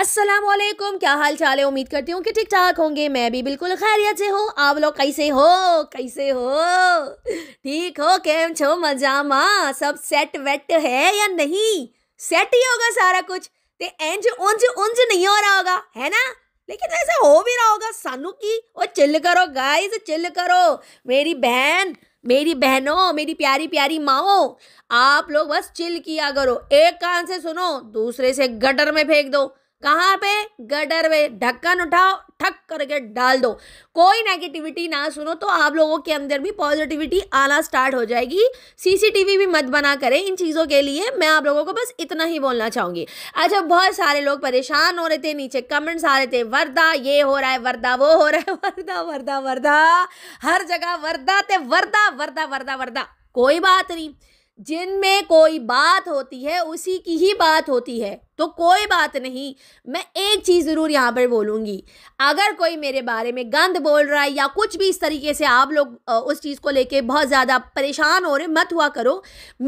असलम क्या हाल चाल है उम्मीद करती हूँ कि ठीक ठाक होंगे मैं भी बिल्कुल खैरियत से हूँ आप लोग कैसे हो कैसे हो ठीक हो कैम छो मजामा सब सेट वेट है या नहीं सेट ही होगा सारा कुछ ते इंज उंज उंज नहीं हो रहा होगा है ना लेकिन ऐसा हो भी रहा होगा सानू की और चिल करो गाइस चिल करो मेरी बहन मेरी बहनों मेरी प्यारी प्यारी माओ आप लोग बस चिल किया करो एक कान से सुनो दूसरे से गटर में फेंक दो कहाँ पे गडर पे ढक्कन उठाओ ठक करके डाल दो कोई नेगेटिविटी ना सुनो तो आप लोगों के अंदर भी पॉजिटिविटी आना स्टार्ट हो जाएगी सीसीटीवी भी मत बना करें इन चीज़ों के लिए मैं आप लोगों को बस इतना ही बोलना चाहूँगी अच्छा बहुत सारे लोग परेशान हो रहे थे नीचे कमेंट्स आ रहे थे वर्दा ये हो रहा है वर्दा वो हो रहा है वर्दा वर्दा वर्दा हर जगह वर्दा ते वर्दा वर्दा वर्दा वर्दा कोई बात नहीं जिनमें कोई बात होती है उसी की ही बात होती है तो कोई बात नहीं मैं एक चीज़ ज़रूर यहाँ पर बोलूँगी अगर कोई मेरे बारे में गंद बोल रहा है या कुछ भी इस तरीके से आप लोग उस चीज़ को लेके बहुत ज़्यादा परेशान हो रहे मत हुआ करो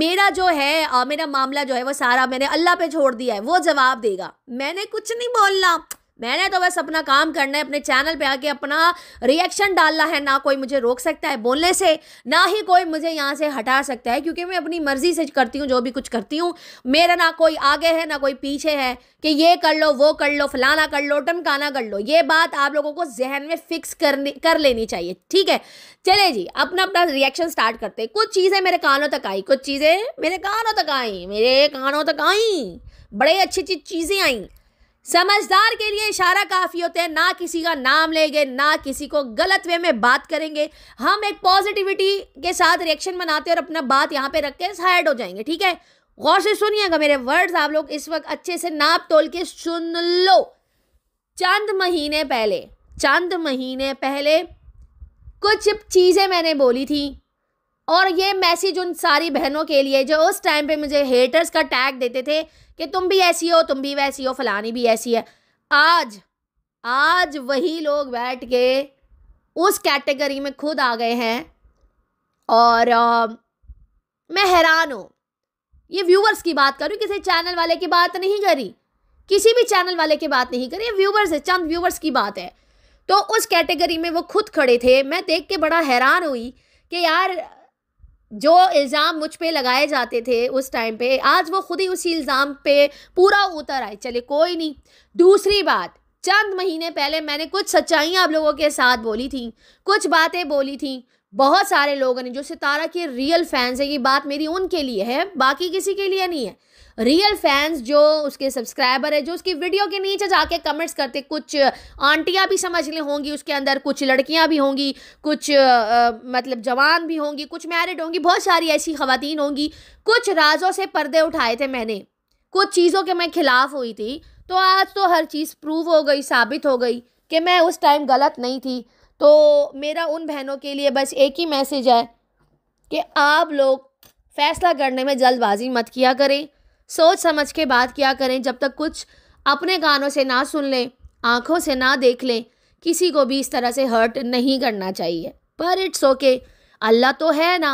मेरा जो है मेरा मामला जो है वो सारा मैंने अल्लाह पे छोड़ दिया है वो जवाब देगा मैंने कुछ नहीं बोलना मैंने तो बस अपना काम करना है अपने चैनल पे आके अपना रिएक्शन डालना है ना कोई मुझे रोक सकता है बोलने से ना ही कोई मुझे यहाँ से हटा सकता है क्योंकि मैं अपनी मर्जी से करती हूँ जो भी कुछ करती हूँ मेरा ना कोई आगे है ना कोई पीछे है कि ये कर लो वो कर लो फलाना कर लो टमकाना कर लो ये बात आप लोगों को जहन में फिक्स करने कर लेनी चाहिए ठीक है चले जी अपना अपना रिएक्शन स्टार्ट करते कुछ चीज़ें मेरे कानों तक आई कुछ चीज़ें मेरे कानों तक आई मेरे कानों तक आई बड़े अच्छी अच्छी चीज़ें आई समझदार के लिए इशारा काफ़ी होते हैं ना किसी का नाम लेंगे ना किसी को गलत वे में बात करेंगे हम एक पॉजिटिविटी के साथ रिएक्शन बनाते हैं और अपना बात यहाँ पे रख के साइड हो जाएंगे ठीक है गौर से सुनिएगा मेरे वर्ड्स आप लोग इस वक्त अच्छे से नाप तोल के सुन लो चंद महीने पहले चंद महीने पहले कुछ चीज़ें मैंने बोली थी और ये मैसेज उन सारी बहनों के लिए जो उस टाइम पे मुझे हेटर्स का टैग देते थे कि तुम भी ऐसी हो तुम भी वैसी हो फलानी भी ऐसी है आज आज वही लोग बैठ के उस कैटेगरी में खुद आ गए हैं और आ, मैं हैरान हूँ ये व्यूवर्स की बात करूँ किसी चैनल वाले की बात नहीं करी किसी भी चैनल वाले की बात नहीं करी ये व्यूवर्स है चंद व्यूवर्स की बात है तो उस कैटेगरी में वो खुद खड़े थे मैं देख के बड़ा हैरान हुई कि यार जो इल्ज़ाम मुझ पे लगाए जाते थे उस टाइम पे आज वो खुद ही उसी इल्ज़ाम पे पूरा उतर आए चले कोई नहीं दूसरी बात चंद महीने पहले मैंने कुछ सच्चाइयाँ आप लोगों के साथ बोली थी कुछ बातें बोली थी बहुत सारे लोगों ने जो सितारा के रियल फैंस हैं ये बात मेरी उनके लिए है बाकी किसी के लिए नहीं है रियल फैंस जो उसके सब्सक्राइबर है जो उसकी वीडियो के नीचे जाके कमेंट्स करते कुछ आंटियाँ भी समझ ली होंगी उसके अंदर कुछ लड़कियाँ भी होंगी कुछ आ, मतलब जवान भी होंगी कुछ मैरिड होंगी बहुत सारी ऐसी खातन होंगी कुछ राजों से पर्दे उठाए थे मैंने कुछ चीज़ों के मैं खिलाफ हुई थी तो आज तो हर चीज़ प्रूव हो गई साबित हो गई कि मैं उस टाइम गलत नहीं थी तो मेरा उन बहनों के लिए बस एक ही मैसेज है कि आप लोग फ़ैसला करने में जल्दबाजी मत किया करें सोच समझ के बात किया करें जब तक कुछ अपने कानों से ना सुन लें आँखों से ना देख लें किसी को भी इस तरह से हर्ट नहीं करना चाहिए पर इट्स ओके अल्लाह तो है ना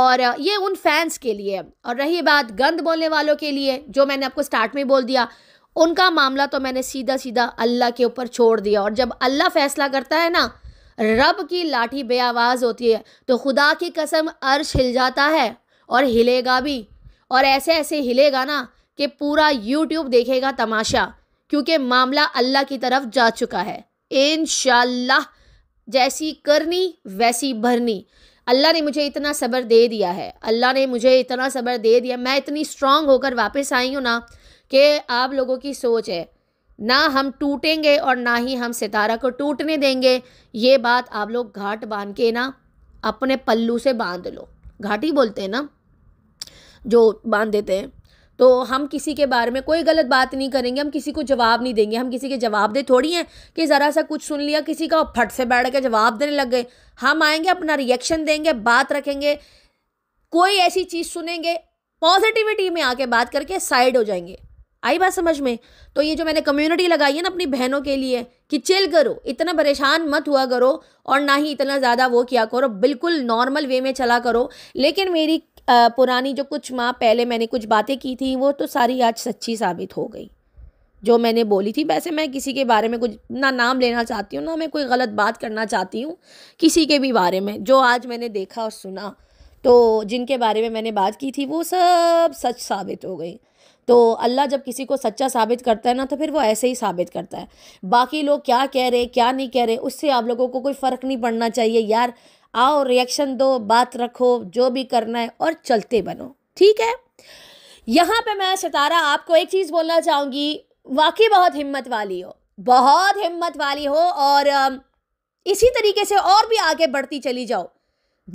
और ये उन फैंस के लिए और रही बात गंद बोलने वालों के लिए जो मैंने आपको स्टार्ट में बोल दिया उनका मामला तो मैंने सीधा सीधा अल्लाह के ऊपर छोड़ दिया और जब अल्लाह फैसला करता है ना रब की लाठी बेआवाज़ होती है तो खुदा की कसम अर्श हिल जाता है और हिलेगा भी और ऐसे ऐसे हिलेगा ना कि पूरा यूट्यूब देखेगा तमाशा क्योंकि मामला अल्लाह की तरफ जा चुका है इन जैसी करनी वैसी भरनी अल्लाह ने मुझे इतना सब्र दे दिया है अल्लाह ने मुझे इतना सब्र दे दिया मैं इतनी स्ट्रांग होकर वापस आई हूँ ना कि आप लोगों की सोच है ना हम टूटेंगे और ना ही हम सितारा को टूटने देंगे ये बात आप लोग घाट बांध के ना अपने पल्लू से बांध लो घाट ही बोलते हैं ना जो बांध देते हैं तो हम किसी के बारे में कोई गलत बात नहीं करेंगे हम किसी को जवाब नहीं देंगे हम किसी के जवाब दे थोड़ी हैं कि ज़रा सा कुछ सुन लिया किसी का फट से बैठ के जवाब देने लग गए हम आएंगे अपना रिएक्शन देंगे बात रखेंगे कोई ऐसी चीज़ सुनेंगे पॉजिटिविटी में आके बात करके साइड हो जाएंगे आई बात समझ में तो ये जो मैंने कम्युनिटी लगाई है ना अपनी बहनों के लिए कि चिल करो इतना परेशान मत हुआ करो और ना ही इतना ज़्यादा वो किया करो बिल्कुल नॉर्मल वे में चला करो लेकिन मेरी पुरानी जो कुछ माह पहले मैंने कुछ बातें की थी वो तो सारी आज सच्ची साबित हो गई जो मैंने बोली थी वैसे मैं किसी के बारे में कुछ ना नाम लेना चाहती हूँ ना मैं कोई गलत बात करना चाहती हूँ किसी के भी बारे में जो आज मैंने देखा और सुना तो जिनके बारे में मैंने बात की थी वो सब सच साबित हो गई तो अल्लाह जब किसी को सच्चा साबित करता है ना तो फिर वो ऐसे ही साबित करता है बाकी लोग क्या कह रहे क्या नहीं कह रहे उससे आप लोगों को कोई फ़र्क नहीं पड़ना चाहिए यार आओ रिएक्शन दो बात रखो जो भी करना है और चलते बनो ठीक है यहाँ पे मैं सितारा आपको एक चीज़ बोलना चाहूँगी वाकई बहुत हिम्मत वाली हो बहुत हिम्मत वाली हो और इसी तरीके से और भी आगे बढ़ती चली जाओ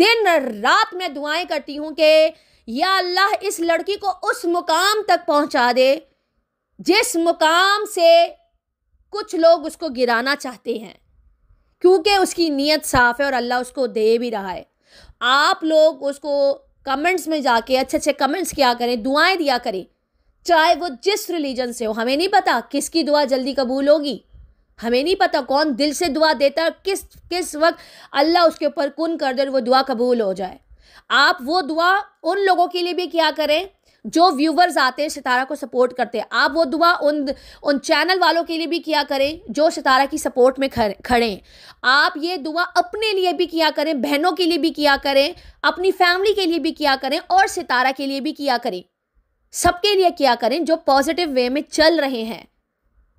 दिन रात मैं दुआएं करती हूँ कि या अल्लाह इस लड़की को उस मुकाम तक पहुँचा दे जिस मुकाम से कुछ लोग उसको गिराना चाहते हैं क्योंकि उसकी नीयत साफ़ है और अल्लाह उसको दे भी रहा है आप लोग उसको कमेंट्स में जाके अच्छे अच्छे कमेंट्स किया करें दुआएं दिया करें चाहे वो जिस रिलीजन से हो हमें नहीं पता किसकी दुआ जल्दी कबूल होगी हमें नहीं पता कौन दिल से दुआ देता है किस किस वक्त अल्लाह उसके ऊपर कुन कर दे और वो दुआ कबूल हो जाए आप वो दुआ उन लोगों के लिए भी क्या करें जो व्यूवर्स आते हैं सितारा को सपोर्ट करते हैं आप वो दुआ उन उन चैनल वालों के लिए भी किया करें जो सितारा की सपोर्ट में खड़े आप ये दुआ अपने लिए भी किया करें बहनों के लिए भी किया करें अपनी फैमिली के लिए भी किया करें और सितारा के लिए भी किया करें सबके लिए किया करें जो पॉजिटिव वे में चल रहे हैं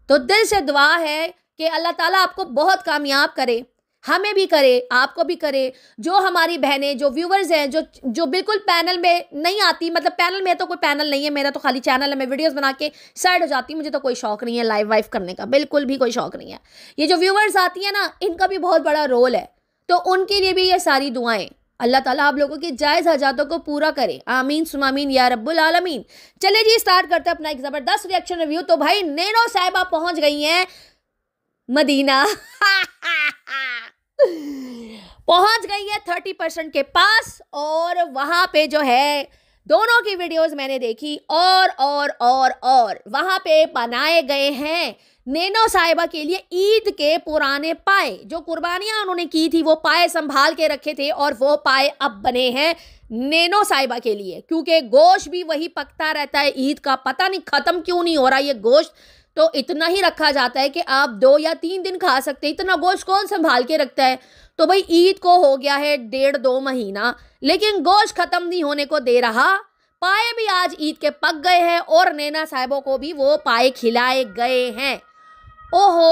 तो दिल से दुआ है कि अल्लाह ताला आपको बहुत कामयाब करे हमें भी करे आपको भी करे जो हमारी बहनें जो व्यूवर्स हैं जो जो बिल्कुल पैनल में नहीं आती मतलब पैनल में तो कोई पैनल नहीं है मेरा तो खाली चैनल है मैं वीडियोस बना के साइड हो जाती हूँ मुझे तो कोई शौक नहीं है लाइव वाइफ करने का बिल्कुल भी कोई शौक नहीं है ये जो व्यूवर्स आती हैं ना इनका भी बहुत बड़ा रोल है तो उनके लिए भी ये सारी दुआएं अल्लाह ताला आप लोगों की जायज़ हजातों को पूरा करे आमीन सुमामीन या रब्बुल आलमीन चले जी स्टार्ट करते हैं अपना एक ज़बरदस्त रिएक्शन रिव्यू तो भाई नैनो साहिबा पहुंच गई हैं मदीना पहुंच गई है थर्टी परसेंट के पास और वहां पे जो है दोनों की वीडियोस मैंने देखी और और और और वहां पे बनाए गए हैं नैनो साहिबा के लिए ईद के पुराने पाए जो कुर्बानियां उन्होंने की थी वो पाए संभाल के रखे थे और वो पाए अब बने हैं नैनो साहिबा के लिए क्योंकि गोश्त भी वही पकता रहता है ईद का पता नहीं ख़त्म क्यों नहीं हो रहा ये गोश्त तो इतना ही रखा जाता है कि आप दो या तीन दिन खा सकते हैं इतना गोश्त कौन संभाल के रखता है तो भाई ईद को हो गया है डेढ़ दो महीना लेकिन गोश्त ख़त्म नहीं होने को दे रहा पाए भी आज ईद के पक गए हैं और नैना साहबों को भी वो पाए खिलाए गए हैं ओहो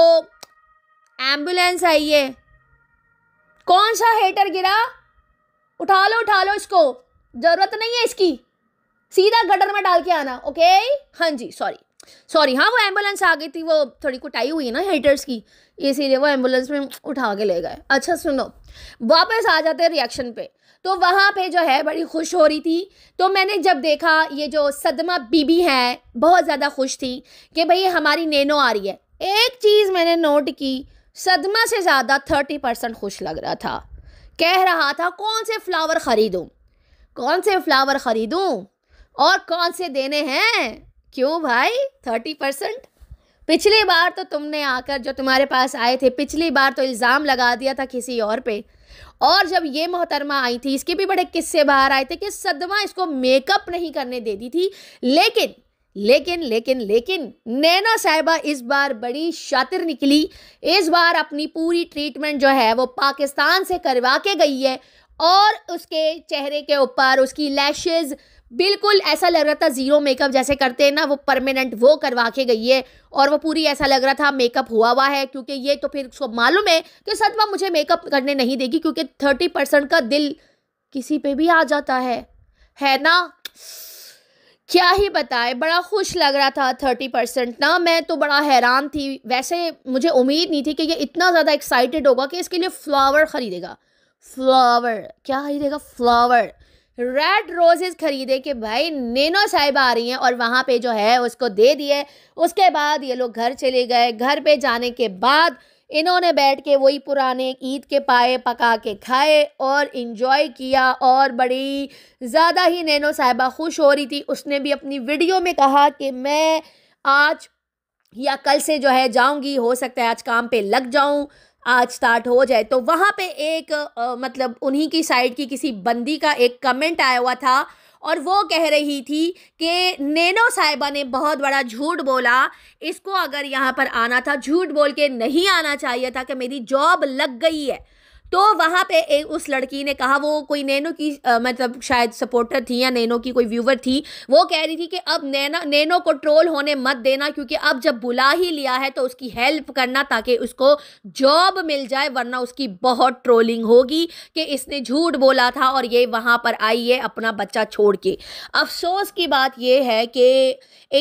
एम्बुलेंस आई है कौन सा हेटर गिरा उठा लो उठा लो इसको ज़रूरत नहीं है इसकी सीधा गटर में डाल के आना ओके हाँ जी सॉरी सॉरी हाँ वो एम्बुलेंस आ गई थी वो थोड़ी कुटाई हुई है ना हेटर्स की इसीलिए वो एम्बुलेंस में उठा के ले गए अच्छा सुनो वापस आ जाते हैं रिएक्शन पे तो वहाँ पे जो है बड़ी खुश हो रही थी तो मैंने जब देखा ये जो सदमा बीबी है बहुत ज़्यादा खुश थी कि भाई हमारी नैनो आ रही है एक चीज़ मैंने नोट की सदमा से ज़्यादा थर्टी परसेंट खुश लग रहा था कह रहा था कौन से फ्लावर ख़रीदूँ कौन से फ्लावर ख़रीदूँ और कौन से देने हैं क्यों भाई थर्टी परसेंट पिछली बार तो तुमने आकर जो तुम्हारे पास आए थे पिछली बार तो इल्ज़ाम लगा दिया था किसी और पे और जब ये मोहतरमा आई थी इसके भी बड़े किस्से बाहर आए थे कि सदमा इसको मेकअप नहीं करने दे दी थी लेकिन लेकिन लेकिन लेकिन नैना साहिबा इस बार बड़ी शातिर निकली इस बार अपनी पूरी ट्रीटमेंट जो है वो पाकिस्तान से करवा के गई है और उसके चेहरे के ऊपर उसकी लैशेज़ बिल्कुल ऐसा लग रहा था जीरो मेकअप जैसे करते हैं ना वो परमानेंट वो करवा के गई है और वो पूरी ऐसा लग रहा था मेकअप हुआ हुआ है क्योंकि ये तो फिर उसको मालूम है कि सदमा मुझे मेकअप करने नहीं देगी क्योंकि थर्टी परसेंट का दिल किसी पे भी आ जाता है है ना क्या ही बताए बड़ा खुश लग रहा था थर्टी परसेंट ना मैं तो बड़ा हैरान थी वैसे मुझे उम्मीद नहीं थी कि ये इतना ज़्यादा एक्साइटेड होगा कि इसके लिए फ्लावर ख़रीदेगा फ्लावर क्या खरीदेगा फ्लावर रेड रोजेस खरीदे कि भाई नैनो साहिबा आ रही हैं और वहाँ पे जो है उसको दे दिए उसके बाद ये लोग घर चले गए घर पे जाने के बाद इन्होंने बैठ के वही पुराने ईद के पाए पका के खाए और इन्जॉय किया और बड़ी ज़्यादा ही नैनो साहिबा खुश हो रही थी उसने भी अपनी वीडियो में कहा कि मैं आज या कल से जो है जाऊंगी हो सकता है आज काम पे लग जाऊं आज स्टार्ट हो जाए तो वहाँ पे एक आ, मतलब उन्हीं की साइड की किसी बंदी का एक कमेंट आया हुआ था और वो कह रही थी कि नैनो साहिबा ने बहुत बड़ा झूठ बोला इसको अगर यहाँ पर आना था झूठ बोल के नहीं आना चाहिए था कि मेरी जॉब लग गई है तो वहाँ पे ए, उस लड़की ने कहा वो कोई नैनो की आ, मतलब शायद सपोर्टर थी या नैनो की कोई व्यूवर थी वो कह रही थी कि अब नैना नैनो को ट्रोल होने मत देना क्योंकि अब जब बुला ही लिया है तो उसकी हेल्प करना ताकि उसको जॉब मिल जाए वरना उसकी बहुत ट्रोलिंग होगी कि इसने झूठ बोला था और ये वहाँ पर आई है अपना बच्चा छोड़ के अफसोस की बात यह है कि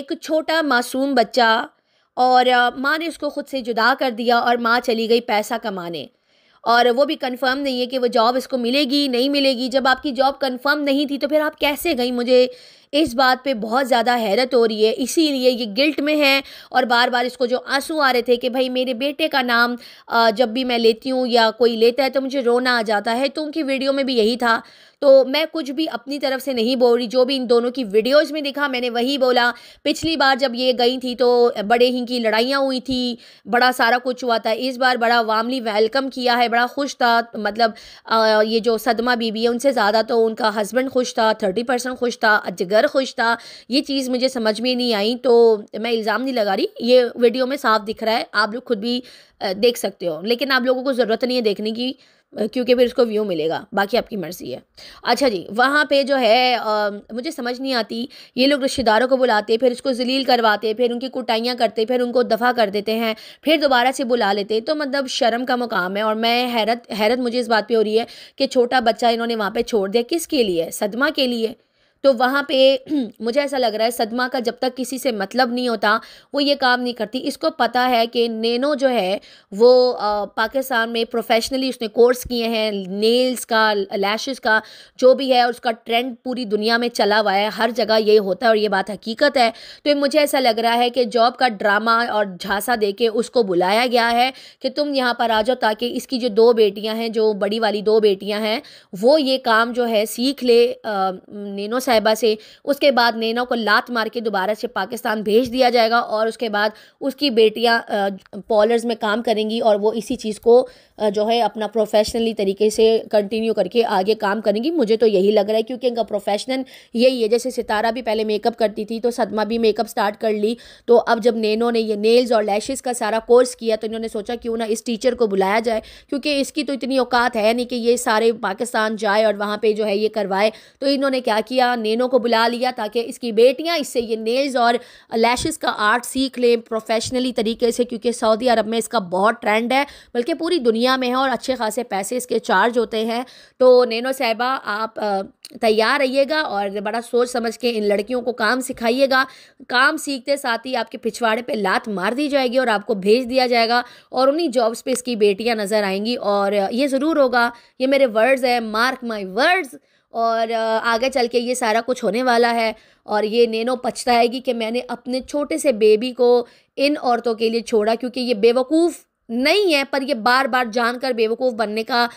एक छोटा मासूम बच्चा और माँ ने उसको ख़ुद से जुदा कर दिया और माँ चली गई पैसा कमाने और वो भी कंफर्म नहीं है कि वो जॉब इसको मिलेगी नहीं मिलेगी जब आपकी जॉब कंफर्म नहीं थी तो फिर आप कैसे गई मुझे इस बात पे बहुत ज़्यादा हैरत हो रही है इसीलिए ये गिल्ट में है और बार बार इसको जो आंसू आ रहे थे कि भाई मेरे बेटे का नाम जब भी मैं लेती हूँ या कोई लेता है तो मुझे रोना आ जाता है तो उनकी वीडियो में भी यही था तो मैं कुछ भी अपनी तरफ से नहीं बोल रही जो भी इन दोनों की वीडियोस में दिखा मैंने वही बोला पिछली बार जब ये गई थी तो बड़े ही की लड़ाइयाँ हुई थी बड़ा सारा कुछ हुआ था इस बार बड़ा वामली वेलकम किया है बड़ा खुश था मतलब आ, ये जो सदमा बीबी है उनसे ज़्यादा तो उनका हस्बैंड खुश था थर्टी परसेंट खुश था अजगर सर खुश था ये चीज़ मुझे समझ में नहीं आई तो मैं इल्ज़ाम नहीं लगा रही ये वीडियो में साफ दिख रहा है आप लोग खुद भी देख सकते हो लेकिन आप लोगों को ज़रूरत नहीं है देखने की क्योंकि फिर उसको व्यू मिलेगा बाकी आपकी मर्ज़ी है अच्छा जी वहाँ पे जो है आ, मुझे समझ नहीं आती ये लोग रिश्तेदारों को बुलाते फिर उसको जलील करवाते फिर उनकी कुटाइयाँ करते फिर उनको दफ़ा कर देते हैं फिर दोबारा से बुला लेते तो मतलब शर्म का मुकाम है और मैं हैरत हैरत मुझे इस बात पर हो रही है कि छोटा बच्चा इन्होंने वहाँ पर छोड़ दिया किसके लिए सदमा के लिए तो वहाँ पे मुझे ऐसा लग रहा है सदमा का जब तक किसी से मतलब नहीं होता वो ये काम नहीं करती इसको पता है कि नैनो जो है वो पाकिस्तान में प्रोफेशनली उसने कोर्स किए हैं नेल्स का लैशेस का जो भी है उसका ट्रेंड पूरी दुनिया में चला हुआ है हर जगह ये होता है और ये बात हकीकत है तो मुझे ऐसा लग रहा है कि जॉब का ड्रामा और झांसा दे के उसको बुलाया गया है कि तुम यहाँ पर आ जाओ ताकि इसकी जो दो बेटियाँ हैं जो बड़ी वाली दो बेटियाँ हैं वो ये काम जो है सीख ले नैनो से साहिबा से उसके बाद नैना को लात मार के दोबारा से पाकिस्तान भेज दिया जाएगा और उसके बाद उसकी बेटियाँ पॉलर्स में काम करेंगी और वो इसी चीज़ को जो है अपना प्रोफेशनली तरीके से कंटिन्यू करके आगे काम करेंगी मुझे तो यही लग रहा है क्योंकि इनका प्रोफेशनल यही है जैसे सितारा भी पहले मेकअप करती थी तो सदमा भी मेकअप स्टार्ट कर ली तो अब जब नैनो ने ये नेल्स और लैशेस का सारा कोर्स किया तो इन्होंने सोचा क्यों ना इस टीचर को बुलाया जाए क्योंकि इसकी तो इतनी औकात है नहीं कि ये सारे पाकिस्तान जाए और वहाँ पर जो है ये करवाए तो इन्होंने क्या किया नैनों को बुला लिया ताकि इसकी बेटियां इससे ये नेल्स और लैशेस का आर्ट सीख लें प्रोफेशनली तरीके से क्योंकि सऊदी अरब में इसका बहुत ट्रेंड है बल्कि पूरी दुनिया में है और अच्छे खासे पैसे इसके चार्ज होते हैं तो नैनो साहबा आप तैयार रहिएगा और बड़ा सोच समझ के इन लड़कियों को काम सिखाइएगा काम सीखते साथ ही आपके पिछवाड़े पे लात मार दी जाएगी और आपको भेज दिया जाएगा और उन्हीं जॉब्स पे इसकी बेटियां नज़र आएंगी और ये ज़रूर होगा ये मेरे वर्ड्स हैं मार्क माई वर्ड्स और आगे चल के ये सारा कुछ होने वाला है और ये नैनो पछताएगी कि मैंने अपने छोटे से बेबी को इन औरतों के लिए छोड़ा क्योंकि ये बेवकूफ़ नहीं है पर ये बार बार जानकर बेवकूफ़ बनने का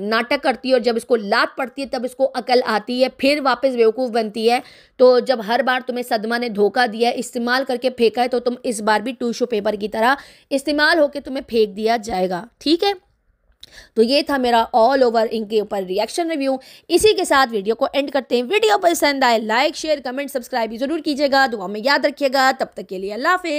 नाटक करती है और जब इसको लात पड़ती है तब इसको अकल आती है फिर वापस बेवकूफ़ बनती है तो जब हर बार तुम्हें सदमा ने धोखा दिया इस्तेमाल करके फेंका है तो तुम इस बार भी टूशू पेपर की तरह इस्तेमाल होकर तुम्हें फेंक दिया जाएगा ठीक है तो ये था मेरा ऑल ओवर इनके ऊपर रिएक्शन रिव्यू इसी के साथ वीडियो को एंड करते हैं वीडियो पसंद आए लाइक शेयर कमेंट सब्सक्राइब जरूर कीजिएगा दुआ में याद रखिएगा तब तक के लिए अल्लाह हाफि